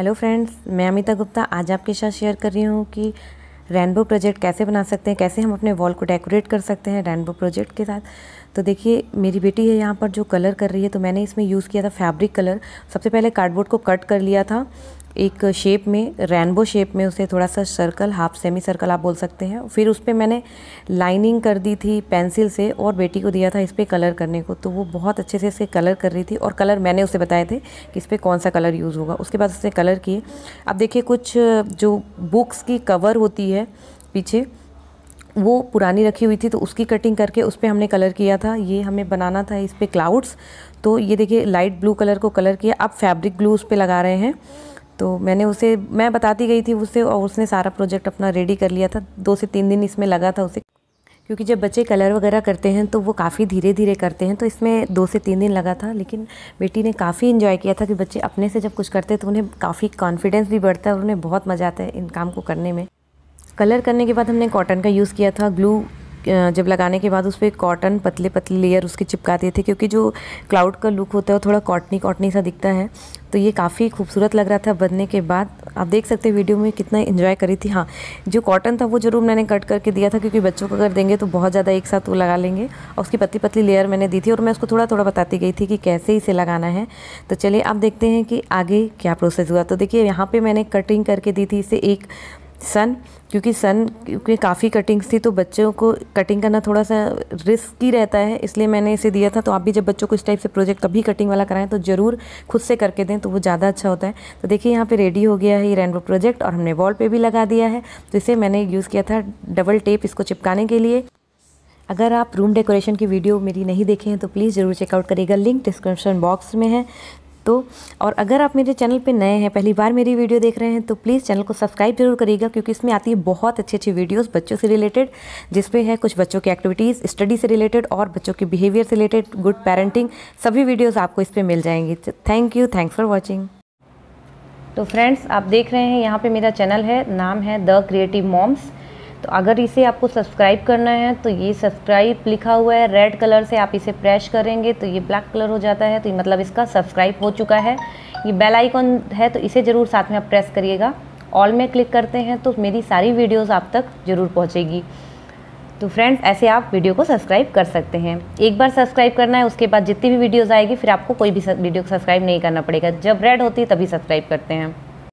hello friends मैं अमिता गुप्ता आज आपके साथ शेयर कर रही हूँ कि रेनबो प्रोजेक्ट कैसे बना सकते हैं कैसे हम अपने वॉल को डेकोरेट कर सकते हैं रेनबो प्रोजेक्ट के साथ तो देखिए मेरी बेटी है यहाँ पर जो कलर कर रही है तो मैंने इसमें यूज़ किया था फैब्रिक कलर सबसे पहले कार्डबोर्ड को कट कर लिया था एक शेप में रेनबो शेप में उसे थोड़ा सा सर्कल हाफ सेमी सर्कल आप बोल सकते हैं फिर उस पर मैंने लाइनिंग कर दी थी पेंसिल से और बेटी को दिया था इस पर कलर करने को तो वो बहुत अच्छे से इसे कलर कर रही थी और कलर मैंने उसे बताए थे कि इस पर कौन सा कलर यूज़ होगा उसके बाद उसने कलर किए अब देखिए कुछ जो बुक्स की कवर होती है पीछे वो पुरानी रखी हुई थी तो उसकी कटिंग करके उस पर हमने कलर किया था ये हमें बनाना था इस पर क्लाउड्स तो ये देखिए लाइट ब्लू कलर को कलर किया अब फैब्रिक ग्लू उस पर लगा रहे हैं तो मैंने उसे मैं बताती गई थी उससे और उसने सारा प्रोजेक्ट अपना रेडी कर लिया था दो से तीन दिन इसमें लगा था उसे क्योंकि जब बच्चे कलर वगैरह करते हैं तो वो काफ़ी धीरे धीरे करते हैं तो इसमें दो से तीन दिन लगा था लेकिन बेटी ने काफ़ी इन्जॉय किया था कि बच्चे अपने से जब कुछ करते हैं तो उन्हें काफ़ी कॉन्फिडेंस भी बढ़ता है और उन्हें बहुत मज़ा आता है इन काम को करने में कलर करने के बाद हमने कॉटन का यूज़ किया था ग्लू जब लगाने के बाद उस पर कॉटन पतले पतले लेयर उसके चिपका दिए थे क्योंकि जो क्लाउड का लुक होता है वो थोड़ा कॉटनी कॉटनी सा दिखता है तो ये काफ़ी खूबसूरत लग रहा था बनने के बाद आप देख सकते हैं वीडियो में कितना इन्जॉय करी थी हाँ जो कॉटन था वो ज़रूर मैंने कट करके दिया था क्योंकि बच्चों को अगर देंगे तो बहुत ज़्यादा एक साथ वो लगा लेंगे और उसकी पतली पतली लेयर मैंने दी थी और मैं उसको थोड़ा थोड़ा बताती गई थी कि कैसे इसे लगाना है तो चलिए आप देखते हैं कि आगे क्या प्रोसेस हुआ तो देखिए यहाँ पर मैंने कटिंग करके दी थी इसे एक सन क्योंकि सन क्योंकि काफ़ी कटिंग्स थी तो बच्चों को कटिंग करना थोड़ा सा रिस्क ही रहता है इसलिए मैंने इसे दिया था तो आप भी जब बच्चों को इस टाइप से प्रोजेक्ट कभी कटिंग वाला कराएं तो ज़रूर खुद से करके दें तो वो ज़्यादा अच्छा होता है तो देखिए यहाँ पे रेडी हो गया है ये रैनबो प्रोजेक्ट और हमने वॉल पर भी लगा दिया है तो इसे मैंने यूज़ किया था डबल टेप इसको चिपकाने के लिए अगर आप रूम डेकोरेशन की वीडियो मेरी नहीं देखे हैं तो प्लीज़ ज़रूर चेकआउट करिएगा लिंक डिस्क्रिप्शन बॉक्स में है तो और अगर आप मेरे चैनल पे नए हैं पहली बार मेरी वीडियो देख रहे हैं तो प्लीज़ चैनल को सब्सक्राइब जरूर करिएगा क्योंकि इसमें आती है बहुत अच्छी अच्छी वीडियोस बच्चों से रिलेटेड जिसपे है कुछ बच्चों की एक्टिविटीज़ स्टडी से रिलेटेड और बच्चों के बिहेवियर से रिलेटेड गुड पेरेंटिंग सभी वीडियोज़ आपको इस पर मिल जाएंगी thank you thanks for watching तो फ्रेंड्स तो आप देख रहे हैं यहाँ पर मेरा चैनल है नाम है द क्रिएटिव मॉम्स तो अगर इसे आपको सब्सक्राइब करना है तो ये सब्सक्राइब लिखा हुआ है रेड कलर से आप इसे प्रेस करेंगे तो ये ब्लैक कलर हो जाता है तो मतलब इसका सब्सक्राइब हो चुका है ये बेल आइकॉन है तो इसे ज़रूर साथ में आप प्रेस करिएगा ऑल में क्लिक करते हैं तो मेरी सारी वीडियोज़ आप तक ज़रूर पहुँचेगी तो फ्रेंड्स ऐसे आप वीडियो को सब्सक्राइब कर सकते हैं एक बार सब्सक्राइब करना है उसके बाद जितनी भी वीडियोज़ आएगी फिर आपको कोई भी वीडियो को सब्सक्राइब नहीं करना पड़ेगा जब रेड होती है तभी सब्सक्राइब करते हैं